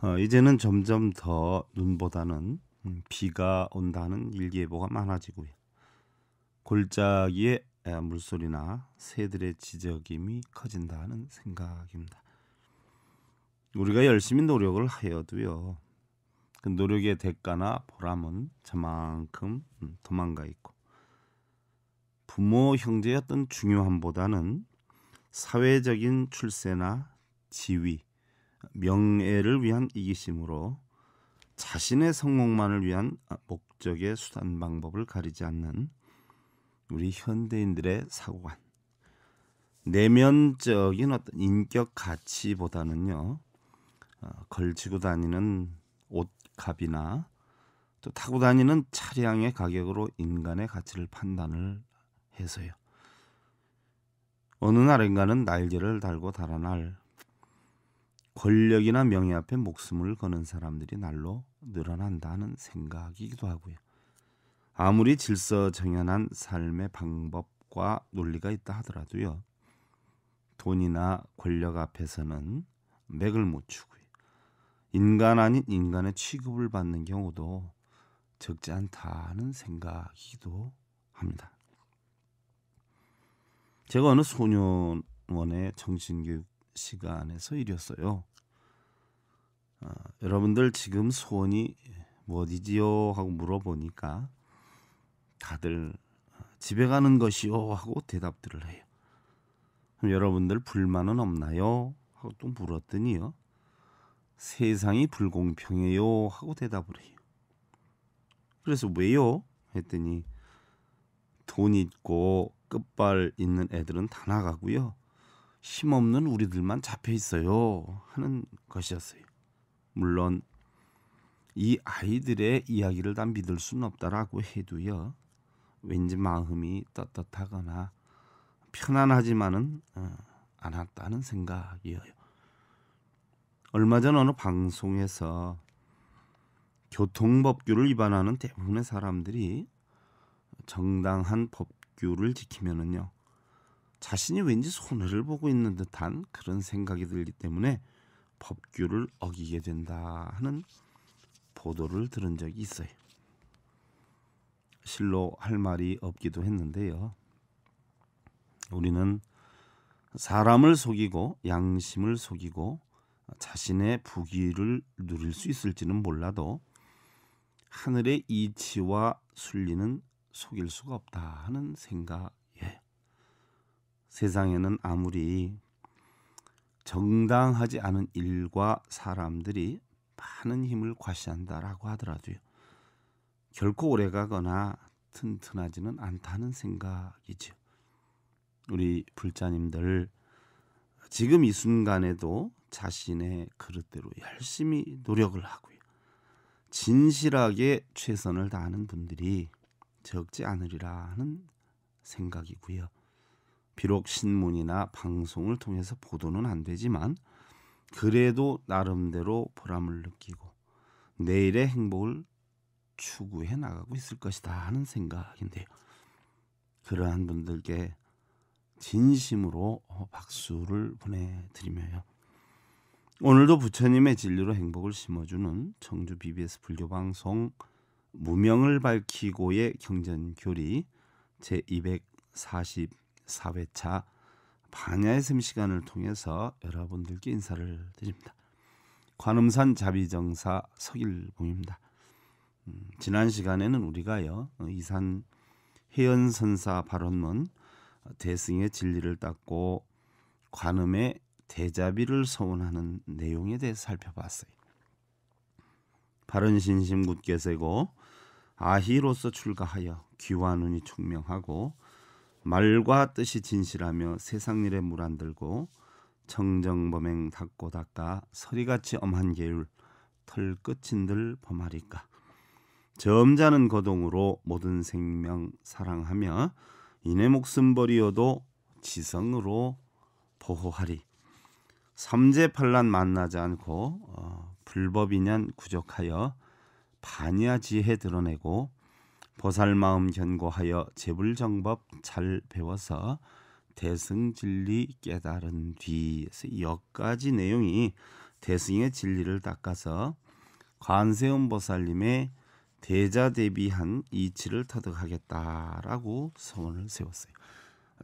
어, 이제는 점점 더 눈보다는 음, 비가 온다는 일기예보가 많아지고요. 골짜기에 물소리나 새들의 지저김이 커진다는 생각입니다. 우리가 열심히 노력을 하여도요. 그 노력의 대가나 보람은 저만큼 음, 도망가 있고 부모 형제였던 중요함보다는 사회적인 출세나 지위 명예를 위한 이기심으로 자신의 성공만을 위한 목적의 수단 방법을 가리지 않는 우리 현대인들의 사고관. 내면적인 어떤 인격 가치보다는요. 어, 걸치고 다니는 옷값이나 또 타고 다니는 차량의 가격으로 인간의 가치를 판단을 해서요. 어느 날인간은 날개를 달고 달아날 권력이나 명예 앞에 목숨을 거는 사람들이 날로 늘어난다는 생각이기도 하고요. 아무리 질서정연한 삶의 방법과 논리가 있다 하더라도요. 돈이나 권력 앞에서는 맥을 못 추고요. 인간 아닌 인간의 취급을 받는 경우도 적지 않다는 생각이기도 합니다. 제가 어느 소년원의 정신교육 시간에서 일이었어요. 아, 여러분들 지금 소원이 무엇이지요? 하고 물어보니까 다들 아, 집에 가는 것이요 하고 대답들을 해요. 그럼 여러분들 불만은 없나요? 하고 또 물었더니요. 세상이 불공평해요 하고 대답을 해요. 그래서 왜요? 했더니 돈 있고 끝발 있는 애들은 다 나가고요. 힘없는 우리들만 잡혀 있어요 하는 것이었어요. 물론 이 아이들의 이야기를 다 믿을 수는 없다라고 해도요. 왠지 마음이 떳떳하거나 편안하지만은 어, 않았다는 생각이에요. 얼마 전 어느 방송에서 교통법규를 위반하는 대부분의 사람들이 정당한 법규를 지키면은요 자신이 왠지 손해를 보고 있는 듯한 그런 생각이 들기 때문에 법규를 어기게 된다 하는 보도를 들은 적이 있어요. 실로 할 말이 없기도 했는데요. 우리는 사람을 속이고 양심을 속이고 자신의 부귀를 누릴 수 있을지는 몰라도 하늘의 이치와 순리는 속일 수가 없다 하는 생각 세상에는 아무리 정당하지 않은 일과 사람들이 많은 힘을 과시한다라고 하더라도요. 결코 오래가거나 튼튼하지는 않다는 생각이죠. 우리 불자님들 지금 이 순간에도 자신의 그릇대로 열심히 노력을 하고요. 진실하게 최선을 다하는 분들이 적지 않으리라 하는 생각이고요. 비록 신문이나 방송을 통해서 보도는 안 되지만 그래도 나름대로 보람을 느끼고 내일의 행복을 추구해 나가고 있을 것이다 하는 생각인데요. 그러한 분들께 진심으로 박수를 보내드리며요. 오늘도 부처님의 진리로 행복을 심어주는 청주 BBS 불교 방송 무명을 밝히고의 경전교리 제 240. 4회차 반야의 샘 시간을 통해서 여러분들께 인사를 드립니다. 관음산 자비정사 석일봉입니다. 음, 지난 시간에는 우리가요 이산 해연선사 발언문 어, 대승의 진리를 닦고 관음의 대자비를 서운하는 내용에 대해 살펴봤어요. 바른 신심 굳게 세고 아희로서 출가하여 귀와 눈이 총명하고 말과 뜻이 진실하며 세상 일에 물 안 들고 청정범행 닦고 닦아 서리같이 엄한 계율 털끝인들 범하리까 점잖은 거동으로 모든 생명 사랑하며 이내 목숨 버리어도 지성으로 보호하리 삼재팔란 만나지 않고 어, 불법인연 구족하여 반야지혜 드러내고 보살 마음 견고하여 재불정법 잘 배워서 대승 진리 깨달은 뒤에서 여까지 내용이 대승의 진리를 닦아서 관세음 보살님의 대자 대비한 이치를 터득하겠다라고 소원을 세웠어요.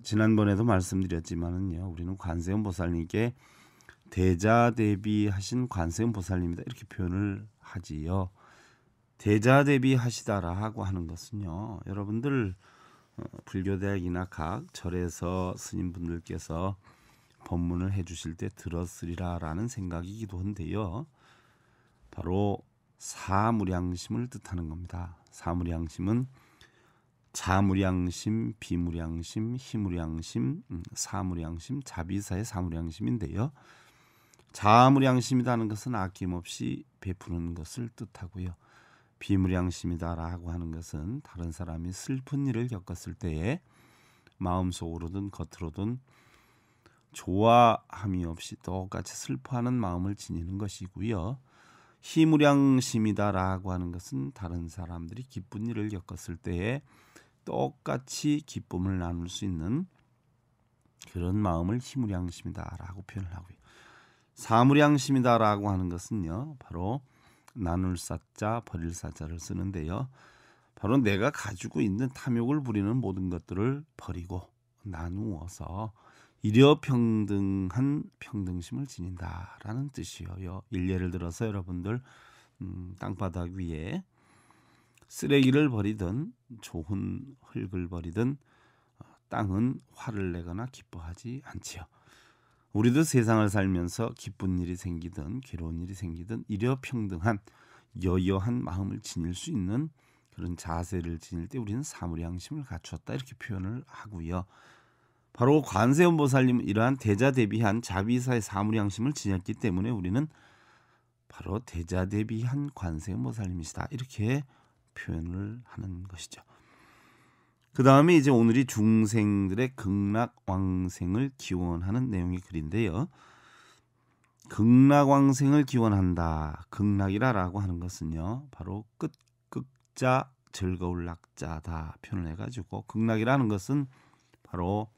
지난번에도 말씀드렸지만은요, 우리는 관세음 보살님께 대자 대비하신 관세음 보살님이다 이렇게 표현을 하지요. 대자 대비하시다라 하고 하는 것은요. 여러분들 어, 불교대학이나 각 절에서 스님분들께서 법문을 해주실 때 들었으리라라는 생각이기도 한데요. 바로 사무량심을 뜻하는 겁니다. 사무량심은 자무량심, 비무량심, 희무량심, 음, 사무량심, 자비사의 사무량심인데요. 자무량심이라는 것은 아낌없이 베푸는 것을 뜻하고요. 비무량심이다라고 하는 것은 다른 사람이 슬픈 일을 겪었을 때에 마음속으로든 겉으로든 좋아함이 없이 똑같이 슬퍼하는 마음을 지니는 것이고요. 희무량심이다라고 하는 것은 다른 사람들이 기쁜 일을 겪었을 때에 똑같이 기쁨을 나눌 수 있는 그런 마음을 희무량심이다라고 표현을 하고요. 사무량심이다라고 하는 것은요. 바로 나눌 사자, 버릴 사자를 쓰는데요. 바로 내가 가지고 있는 탐욕을 부리는 모든 것들을 버리고 나누어서 일여평등한 평등심을 지닌다라는 뜻이에요. 일례를 들어서 여러분들 음, 땅바닥 위에 쓰레기를 버리든 좋은 흙을 버리든 어, 땅은 화를 내거나 기뻐하지 않지요. 우리도 세상을 살면서 기쁜 일이 생기든 괴로운 일이 생기든 일여평등한 여여한 마음을 지닐 수 있는 그런 자세를 지닐 때 우리는 사물양심을 갖추었다 이렇게 표현을 하고요. 바로 관세음보살님은 이러한 대자 대비한 자비사의 사물양심을 지녔기 때문에 우리는 바로 대자 대비한 관세음보살님이시다 이렇게 표현을 하는 것이죠. 그 다음에 이제 오늘이 중생들의 극락왕생을 기원하는 내용의 글인데요. 극락왕생을 기원한다. 극락이라라고 하는 것은요. 바로 끝, 극자, 즐거울 낙자다 표현을 해가지고 극락이라는 것은 바로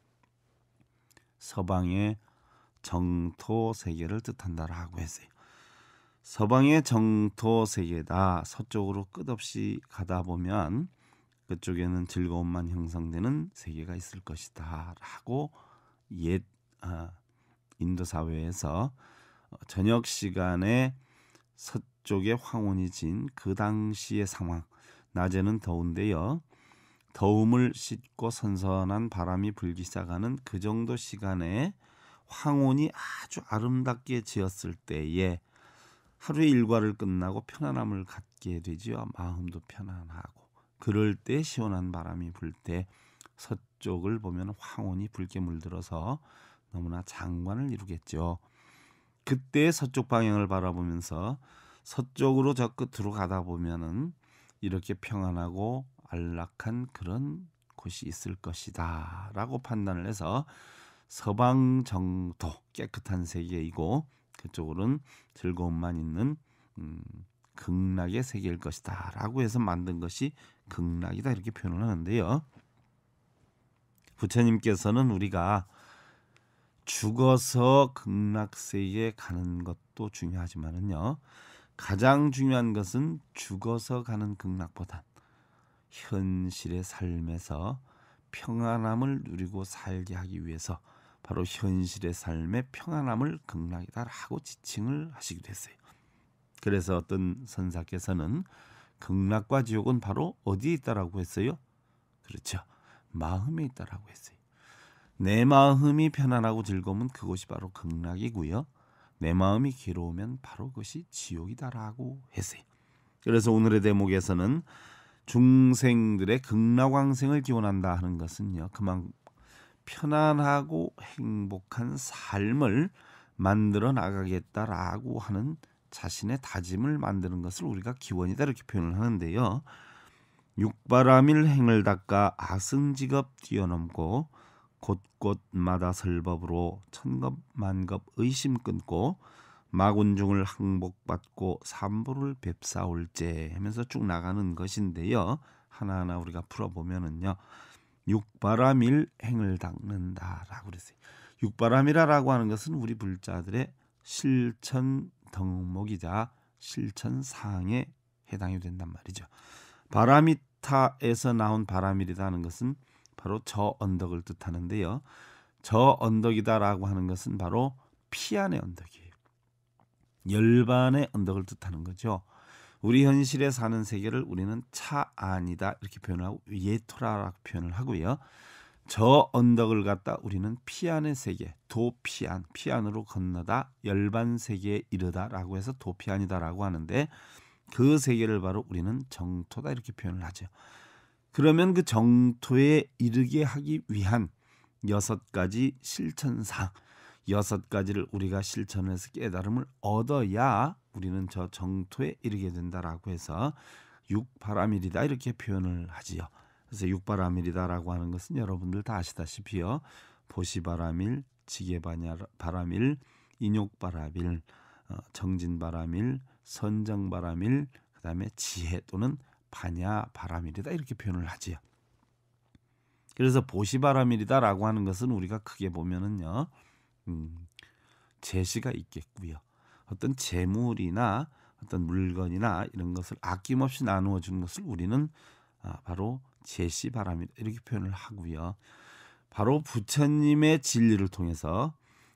서방의 정토 세계를 뜻한다라고 했어요. 서방의 정토 세계다. 서쪽으로 끝없이 가다 보면 그쪽에는 즐거움만 형성되는 세계가 있을 것이다라고 옛 아, 인도 사회에서 어, 저녁 시간에 서쪽에 황혼이 진 그 당시의 상황 낮에는 더운데요. 더움을 씻고 선선한 바람이 불기 시작하는 그 정도 시간에 황혼이 아주 아름답게 지었을 때에 하루의 일과를 끝나고 편안함을 갖게 되지요. 마음도 편안하고 그럴 때 시원한 바람이 불 때 서쪽을 보면 황혼이 붉게 물들어서 너무나 장관을 이루겠죠. 그때 서쪽 방향을 바라보면서 서쪽으로 저 끝으로 가다 보면은 이렇게 평안하고 안락한 그런 곳이 있을 것이다라고 판단을 해서 서방 정도 깨끗한 세계이고 그쪽으로는 즐거움만 있는 음, 극락의 세계일 것이다라고 해서 만든 것이 극락이다 이렇게 표현을 하는데요. 부처님께서는 우리가 죽어서 극락세에 가는 것도 중요하지만은요. 가장 중요한 것은 죽어서 가는 극락보다 현실의 삶에서 평안함을 누리고 살게 하기 위해서 바로 현실의 삶의 평안함을 극락이다라고 지칭을 하시기도 했어요. 그래서 어떤 선사께서는 극락과 지옥은 바로 어디에 있다라고 했어요? 그렇죠. 마음에 있다라고 했어요. 내 마음이 편안하고 즐거우면 그것이 바로 극락이고요. 내 마음이 괴로우면 바로 그것이 지옥이다라고 했어요. 그래서 오늘의 대목에서는 중생들의 극락왕생을 기원한다 하는 것은요. 그만 편안하고 행복한 삶을 만들어 나가겠다라고 하는 자신의 다짐을 만드는 것을 우리가 기원이다 이렇게 표현을 하는데요. 육바람일 행을 닦아 아승직업 뛰어넘고 곳곳마다 설법으로 천겁 만겁 의심 끊고 마군중을 항복받고 삼보를 뵙사올제 하면서 쭉 나가는 것인데요. 하나하나 우리가 풀어보면은요. 육바람일 행을 닦는다라고 그랬어요. 육바람이라라고 하는 것은 우리 불자들의 실천 덕목이자 실천 사항에 해당이 된단 말이죠. 바라미타에서 나온 바라밀이라는 것은 바로 저 언덕을 뜻하는데요. 저 언덕이다라고 하는 것은 바로 피안의 언덕이에요. 열반의 언덕을 뜻하는 거죠. 우리 현실에 사는 세계를 우리는 차아니다 이렇게 표현하고 예토라라고 표현을 하고요. 저 언덕을 갔다 우리는 피안의 세계, 도피안, 피안으로 건너다 열반 세계에 이르다라고 해서 도피안이다라고 하는데 그 세계를 바로 우리는 정토다 이렇게 표현을 하죠. 그러면 그 정토에 이르게 하기 위한 여섯 가지 실천사 여섯 가지를 우리가 실천해서 깨달음을 얻어야 우리는 저 정토에 이르게 된다라고 해서 육바라밀이다 이렇게 표현을 하지요. 그래서 육바라밀이다라고 하는 것은 여러분들 다 아시다시피요. 보시바라밀지게바라밀 인욕바람일, 어, 정진바라밀선정바라밀그 다음에 지혜 또는 반야바라밀이다 이렇게 표현을 하지요. 그래서 보시바라밀이다라고 하는 것은 우리가 크게 보면은요, 음, 제시가 있겠고요. 어떤 재물이나 어떤 물건이나 이런 것을 아낌없이 나누어 주는 것을 우리는 아, 바로 제시 바랍니다. 이렇게 표현을 하고요. 바로 부처님의 진리를 통해서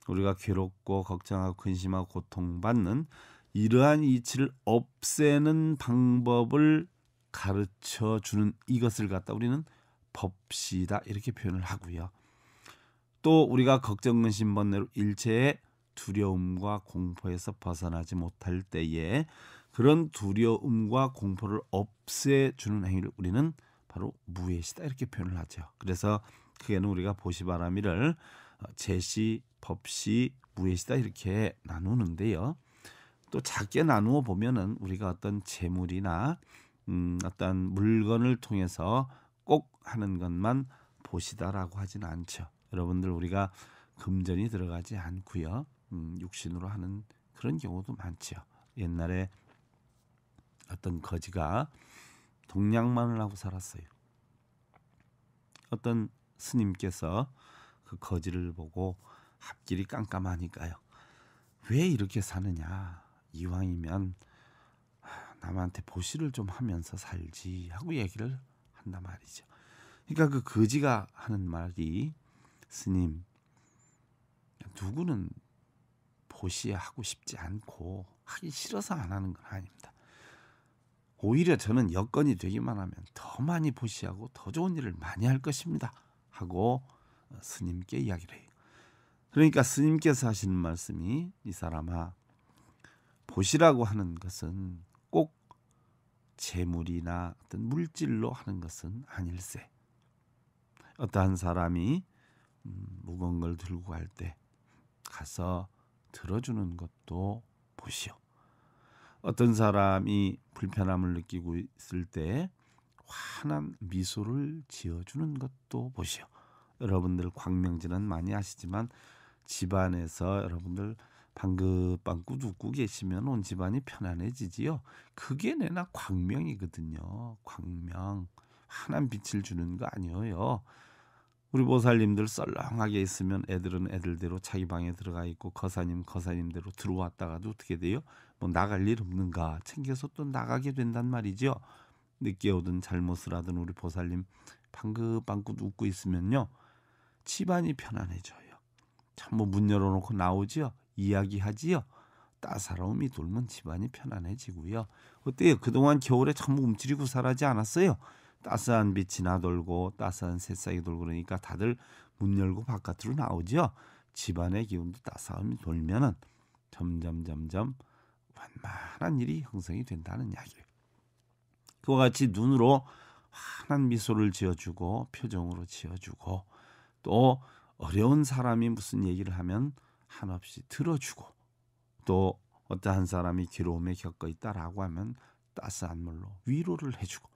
우리가 괴롭고 걱정하고 근심하고 고통받는 이러한 이치를 없애는 방법을 가르쳐 주는 이것을 갖다 우리는 법시다 이렇게 표현을 하고요. 또 우리가 걱정 근심 번뇌로 일체의 두려움과 공포에서 벗어나지 못할 때에 그런 두려움과 공포를 없애주는 행위를 우리는 바로 무예시다 이렇게 표현을 하죠. 그래서 그게는 우리가 보시바라미를 어, 제시, 법시, 무예시다 이렇게 나누는데요. 또 작게 나누어 보면은 우리가 어떤 재물이나 음, 어떤 물건을 통해서 꼭 하는 것만 보시다라고 하진 않죠. 여러분들 우리가 금전이 들어가지 않고요. 음, 육신으로 하는 그런 경우도 많죠. 옛날에 어떤 거지가 동냥만을 하고 살았어요. 어떤 스님께서 그 거지를 보고 앞길이 깜깜하니까요. 왜 이렇게 사느냐? 이왕이면 아, 남한테 보시를 좀 하면서 살지 하고 얘기를 한단 말이죠. 그러니까 그 거지가 하는 말이 스님 누구는 보시 하고 싶지 않고 하기 싫어서 안 하는 건 아닙니다. 오히려 저는 여건이 되기만 하면 더 많이 보시하고 더 좋은 일을 많이 할 것입니다. 하고 어, 스님께 이야기를 해요. 그러니까 스님께서 하시는 말씀이 이 사람아 보시라고 하는 것은 꼭 재물이나 어떤 물질로 하는 것은 아닐세. 어떠한 사람이 음, 무거운 걸 들고 갈 때 가서 들어주는 것도 보시오. 어떤 사람이 불편함을 느끼고 있을 때 환한 미소를 지어주는 것도 보시오. 여러분들 광명지는 많이 아시지만 집안에서 여러분들 방긋방 긋웃고 계시면 온 집안이 편안해지지요. 그게 내나 광명이거든요. 광명. 환한 빛을 주는 거 아니에요. 우리 보살님들 썰렁하게 있으면 애들은 애들대로 자기 방에 들어가 있고 거사님 거사님대로 들어왔다가도 어떻게 돼요? 뭐 나갈 일 없는가 챙겨서 또 나가게 된단 말이죠 늦게 오든 잘못을 하든 우리 보살님 방긋방긋 웃고 있으면요. 집안이 편안해져요. 참뭐문 열어놓고 나오지요. 이야기하지요. 따사로움이 돌면 집안이 편안해지고요. 어때요? 그동안 겨울에 참 움츠리고 살아지 않았어요. 따스한 빛이 나돌고 따스한 새싹이 돌고 그러니까 다들 문 열고 바깥으로 나오지요. 집안의 기운도 따사로움이 돌면은 점점 점점 만만한 일이 형성이 된다는 이야기. 그와 같이 눈으로 환한 미소를 지어주고 표정으로 지어주고 또 어려운 사람이 무슨 얘기를 하면 한없이 들어주고 또 어떠한 사람이 괴로움에 겪어 있다라고 하면 따스한 물로 위로를 해주고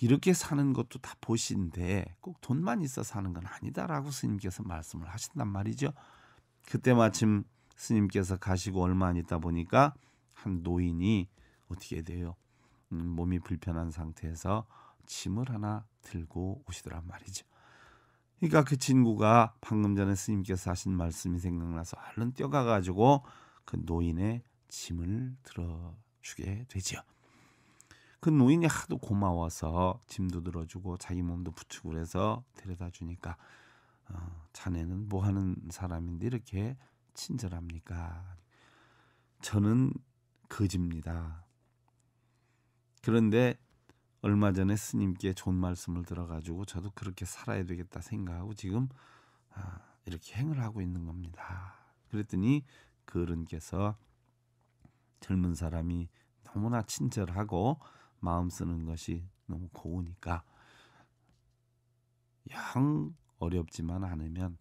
이렇게 사는 것도 다 보신데 꼭 돈만 있어 사는 건 아니다라고 스님께서 말씀을 하신단 말이죠. 그때 마침 스님께서 가시고 얼마 안 있다 보니까 한 노인이 어떻게 돼요? 음, 몸이 불편한 상태에서 짐을 하나 들고 오시더란 말이죠. 그러니까 그 친구가 방금 전에 스님께서 하신 말씀이 생각나서 얼른 뛰어가 가지고 그 노인의 짐을 들어주게 되지요. 그 노인이 하도 고마워서 짐도 들어주고 자기 몸도 부축을 해서 데려다 주니까 어, 자네는 뭐 하는 사람인데 이렇게 친절합니까? 저는 거지입니다. 그런데 얼마 전에 스님께 좋은 말씀을 들어가지고 저도 그렇게 살아야 되겠다 생각하고 지금 아, 이렇게 행을 하고 있는 겁니다. 그랬더니 그른께서 젊은 사람이 너무나 친절하고 마음 쓰는 것이 너무 고우니까 영 어렵지만 않으면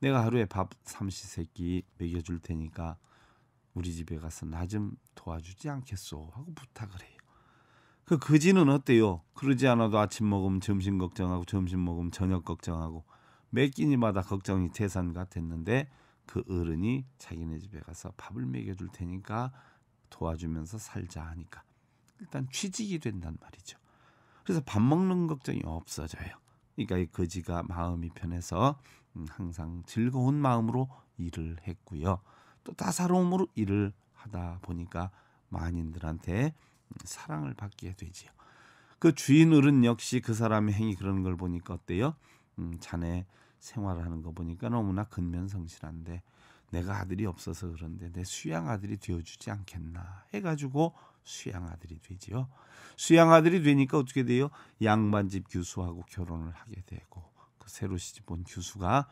내가 하루에 밥 삼시세끼 먹여줄 테니까 우리 집에 가서 나 좀 도와주지 않겠소 하고 부탁을 해요. 그 거지는 그 어때요? 그러지 않아도 아침 먹음 점심 걱정하고 점심 먹음 저녁 걱정하고 매 끼니마다 걱정이 태산 같았는데 그 어른이 자기네 집에 가서 밥을 먹여줄 테니까 도와주면서 살자 하니까 일단 취직이 된단 말이죠. 그래서 밥 먹는 걱정이 없어져요. 그러니까 이 거지가 마음이 편해서 음, 항상 즐거운 마음으로 일을 했고요. 또 따사로움으로 일을 하다 보니까 만인들한테 사랑을 받게 되지요. 그 주인 어른 역시 그 사람의 행위 그런 걸 보니까 어때요? 음, 자네 생활하는 거 보니까 너무나 근면성실한데 내가 아들이 없어서 그런데 내 수양 아들이 되어주지 않겠나 해가지고 수양 아들이 되지요. 수양 아들이 되니까 어떻게 돼요? 양반집 교수하고 결혼을 하게 되고 그 새로 시집 온 교수가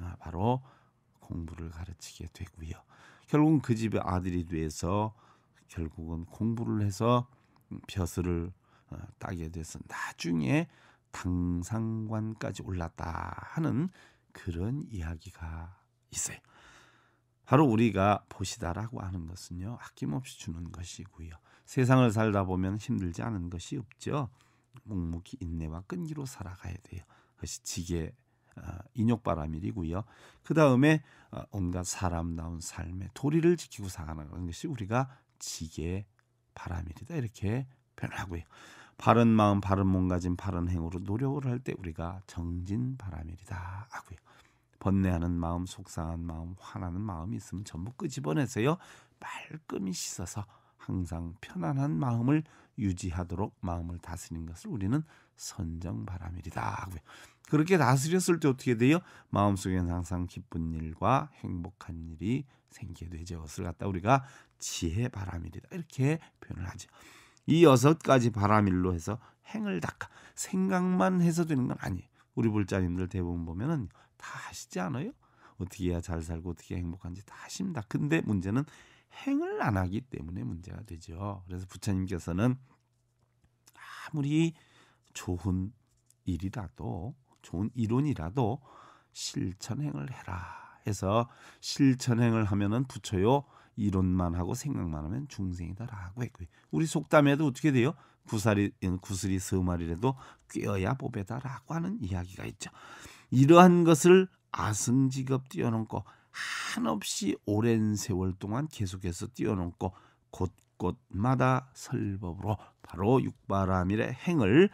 아, 바로 공부를 가르치게 되고요. 결국은 그 집의 아들이 돼서 결국은 공부를 해서 벼슬을 어, 따게 돼서 나중에 당상관까지 올랐다 하는 그런 이야기가 있어요. 바로 우리가 보시다라고 하는 것은요 아낌없이 주는 것이고요 세상을 살다 보면 힘들지 않은 것이 없죠 묵묵히 인내와 끈기로 살아가야 돼요 그것이 지게 아, 인욕바람일이고요그 다음에 아, 온갖 사람다운 삶의 도리를 지키고 살아가는 것이 우리가 지게 바람일이다 이렇게 표현하고요. 바른 마음, 바른 몸가짐, 바른 행으로 노력을 할 때 우리가 정진 바람일이다 하고요. 번뇌하는 마음, 속상한 마음, 화나는 마음이 있으면 전부 끄집어내세요 말끔히 씻어서 항상 편안한 마음을 유지하도록 마음을 다스리는 것을 우리는 선정 바람일이다 하고요. 그렇게 다스렸을 때 어떻게 돼요? 마음속엔 항상 기쁜 일과 행복한 일이 생기게 되죠. 것을 갖다 우리가 지혜 바람일이다 이렇게 표현을 하죠. 이 여섯 가지 바람일로 해서 행을 닦아 생각만 해서 되는 건 아니에요. 우리 불자님들 대부분 보면은 다 하시지 않아요? 어떻게 해야 잘 살고 어떻게 행복한지 다 하십니다. 근데 문제는 행을 안 하기 때문에 문제가 되죠. 그래서 부처님께서는 아무리 좋은 일이라도 좋은 이론이라도 실천행을 해라 해서 실천행을 하면은 부처요 이론만 하고 생각만 하면 중생이다라고 했고요. 우리 속담에도 어떻게 돼요? 구살이 구슬이 서말이라도 꿰어야 보배다라고 하는 이야기가 있죠. 이러한 것을 아승직업 뛰어넘고 한없이 오랜 세월 동안 계속해서 뛰어넘고 곳곳마다 설법으로 바로 육바라밀의 행을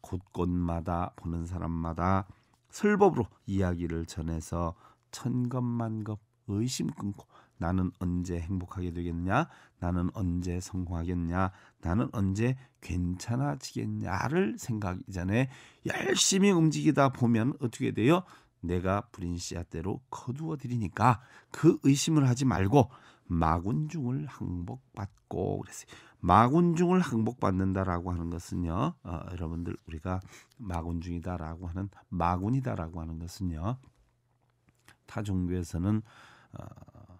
곳곳마다 보는 사람마다 설법으로 이야기를 전해서 천겁만겁 의심 끊고 나는 언제 행복하게 되겠냐? 나는 언제 성공하겠냐? 나는 언제 괜찮아지겠냐를 생각 이전에 열심히 움직이다 보면 어떻게 돼요? 내가 부린 씨앗대로 거두어 드리니까 그 의심을 하지 말고 마군중을 항복받고 그랬어요. 마군중을 항복받는다라고 하는 것은요, 어, 여러분들 우리가 마군중이다라고 하는 마군이다라고 하는 것은요, 타 종교에서는 어,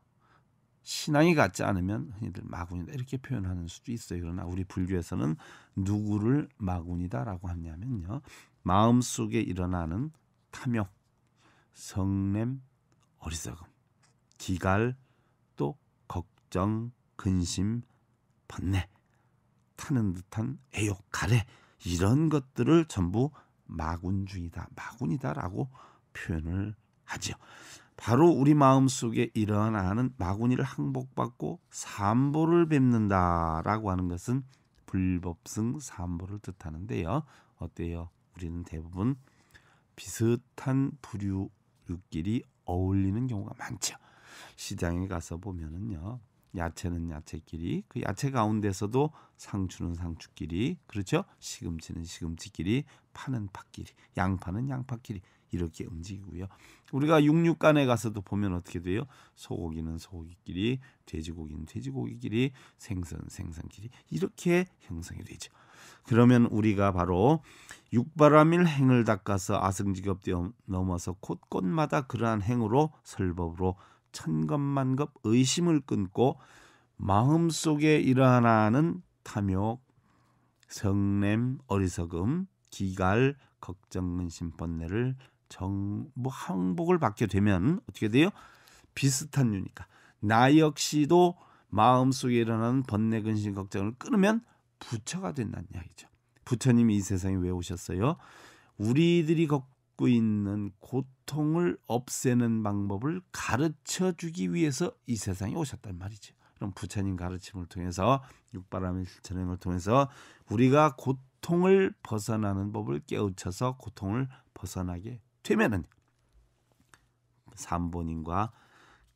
신앙이 같지 않으면 흔히들 마군이다 이렇게 표현하는 수도 있어요. 그러나 우리 불교에서는 누구를 마군이다라고 하냐면요, 마음 속에 일어나는 탐욕, 성냄, 어리석음, 기갈, 또 걱정, 근심, 번뇌, 타는 듯한 애욕, 가래 이런 것들을 전부 마군 중이다, 마군이다라고 표현을 하죠 바로 우리 마음 속에 일어나는 마구니를 항복받고 삼보를 뵙는다라고 하는 것은 불법성 삼보를 뜻하는데요. 어때요? 우리는 대부분 비슷한 부류끼리 어울리는 경우가 많죠. 시장에 가서 보면은요. 야채는 야채끼리 그 야채 가운데서도 상추는 상추끼리 그렇죠 시금치는 시금치끼리 파는 파끼리 양파는 양파끼리 이렇게 움직이고요 우리가 육류간에 가서도 보면 어떻게 돼요 소고기는 소고기끼리 돼지고기는 돼지고기끼리 생선 생선끼리 이렇게 형성이 되죠 그러면 우리가 바로 육바라밀 행을 닦아서 아승지겹 되어 넘어서 곳곳마다 그러한 행으로 설법으로 천겁만겁 의심을 끊고 마음속에 일어나는 탐욕, 성냄, 어리석음, 기갈, 걱정, 근심, 번뇌를 정뭐 항복을 받게 되면 어떻게 돼요? 비슷한 유니까 나 역시도 마음속에 일어나는 번뇌, 근심, 걱정을 끊으면 부처가 된다는 이야기죠. 부처님이 이 세상에 왜 오셨어요? 우리들이 걱 겪고 있는 고통을 없애는 방법을 가르쳐 주기 위해서 이 세상에 오셨단 말이죠. 그럼 부처님 가르침을 통해서 육바람의 실천행을 통해서 우리가 고통을 벗어나는 법을 깨우쳐서 고통을 벗어나게 되면은 삼본인과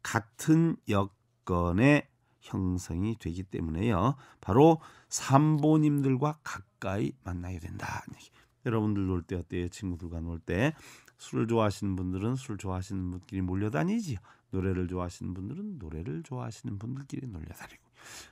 같은 여건의 형성이 되기 때문에요. 바로 삼보님들과 가까이 만나야 된다. 여러분들 놀 때 어때요? 친구들과 놀 때 술을 좋아하시는 분들은 술 좋아하시는 분끼리 몰려다니지요. 노래를 좋아하시는 분들은 노래를 좋아하시는 분들끼리 놀려다니고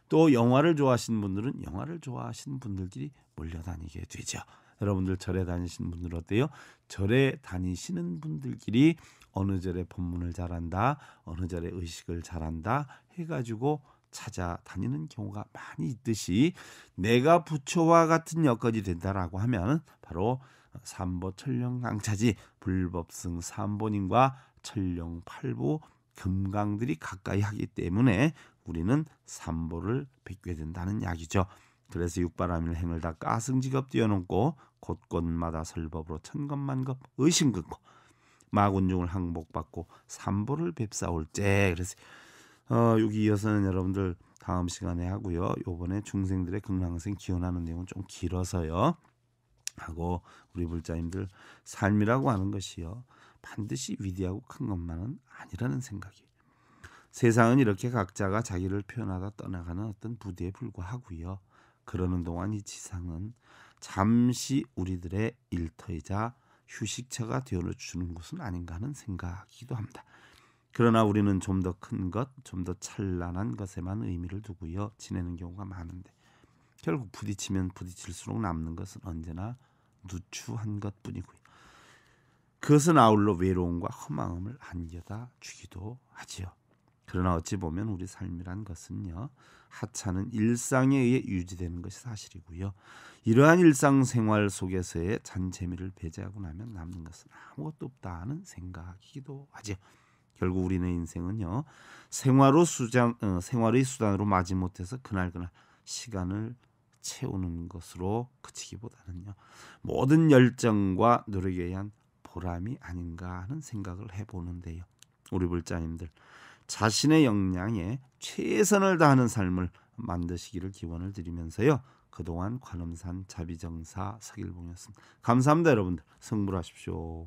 또 영화를 좋아하시는 분들은 영화를 좋아하시는 분들끼리 몰려다니게 되죠. 여러분들 절에 다니시는 분들 어때요? 절에 다니시는 분들끼리 어느 절에 법문을 잘한다, 어느 절에 의식을 잘한다 해가지고 찾아다니는 경우가 많이 있듯이 내가 부처와 같은 여건이 된다라고 하면 바로 삼보 천령강차지 불법승 삼보님과 천령팔보 금강들이 가까이 하기 때문에 우리는 삼보를 뵙게 된다는 약이죠 그래서 육바라밀 행을 다 까승지겁 뛰어넘고 곳곳마다 설법으로 천겁만겁 의심긋고 마군중을 항복받고 삼보를 뵙사올때 그래서 어, 여기 이어서는 여러분들 다음 시간에 하고요. 요번에 중생들의 극락생 기원하는 내용은 좀 길어서요. 하고 우리 불자님들 삶이라고 하는 것이요. 반드시 위대하고 큰 것만은 아니라는 생각이 세상은 이렇게 각자가 자기를 표현하다 떠나가는 어떤 부대에 불과하고요. 그러는 동안 이 지상은 잠시 우리들의 일터이자 휴식처가 되어 주는 것은 아닌가 하는 생각이기도 합니다. 그러나 우리는 좀 더 큰 것, 좀 더 찬란한 것에만 의미를 두고요 지내는 경우가 많은데 결국 부딪히면 부딪힐수록 남는 것은 언제나 누추한 것뿐이고요. 그것은 아울러 외로움과 허망함을 안겨다 주기도 하지요. 그러나 어찌 보면 우리 삶이란 것은요 하찮은 일상에 의해 유지되는 것이 사실이고요 이러한 일상생활 속에서의 잔재미를 배제하고 나면 남는 것은 아무것도 없다는 생각이기도 하지요. 결국 우리네 인생은요 생활로 수장 어, 생활의 수단으로 맞지 못해서 그날 그날 시간을 채우는 것으로 그치기보다는요 모든 열정과 노력에 의한 보람이 아닌가 하는 생각을 해보는데요 우리 불자님들 자신의 역량에 최선을 다하는 삶을 만드시기를 기원을 드리면서요 그동안 관음산 자비정사 사길봉이었습니다 감사합니다 여러분들 성불하십시오.